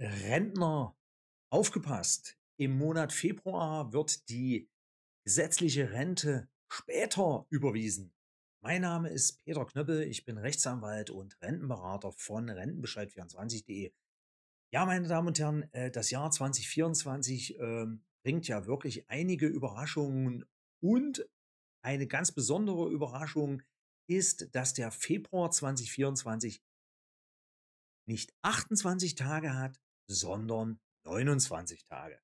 Rentner, aufgepasst! Im Monat Februar wird die gesetzliche Rente später überwiesen. Mein Name ist Peter Knöppel, ich bin Rechtsanwalt und Rentenberater von Rentenbescheid24.de. Ja, meine Damen und Herren, äh, das Jahr 2024 ähm, bringt ja wirklich einige Überraschungen und eine ganz besondere Überraschung ist, dass der Februar 2024 nicht 28 Tage hat, sondern 29 Tage.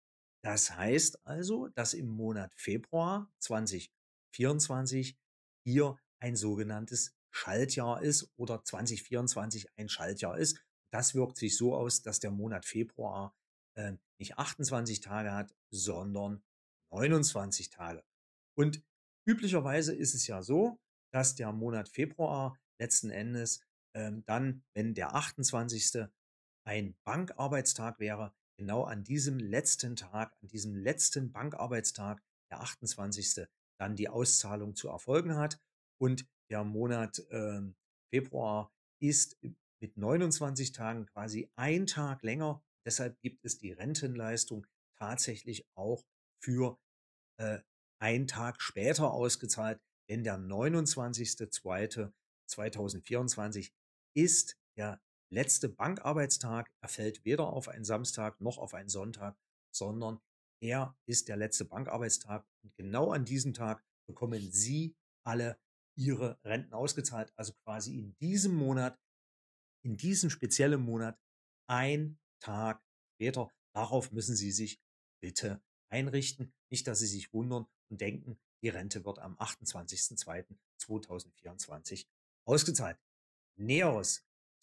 Das heißt also, dass im Monat Februar 2024 hier ein sogenanntes Schaltjahr ist oder 2024 ein Schaltjahr ist. Das wirkt sich so aus, dass der Monat Februar äh, nicht 28 Tage hat, sondern 29 Tage. Und üblicherweise ist es ja so, dass der Monat Februar letzten Endes ähm, dann, wenn der 28 ein Bankarbeitstag wäre, genau an diesem letzten Tag, an diesem letzten Bankarbeitstag, der 28., dann die Auszahlung zu erfolgen hat. Und der Monat äh, Februar ist mit 29 Tagen quasi ein Tag länger. Deshalb gibt es die Rentenleistung tatsächlich auch für äh, einen Tag später ausgezahlt, denn der 29.02.2024 ist der letzte Bankarbeitstag. Er fällt weder auf einen Samstag noch auf einen Sonntag, sondern er ist der letzte Bankarbeitstag. Und genau an diesem Tag bekommen Sie alle Ihre Renten ausgezahlt. Also quasi in diesem Monat, in diesem speziellen Monat, ein Tag später. Darauf müssen Sie sich bitte einrichten. Nicht, dass Sie sich wundern und denken, die Rente wird am 28.02.2024 ausgezahlt. Näheres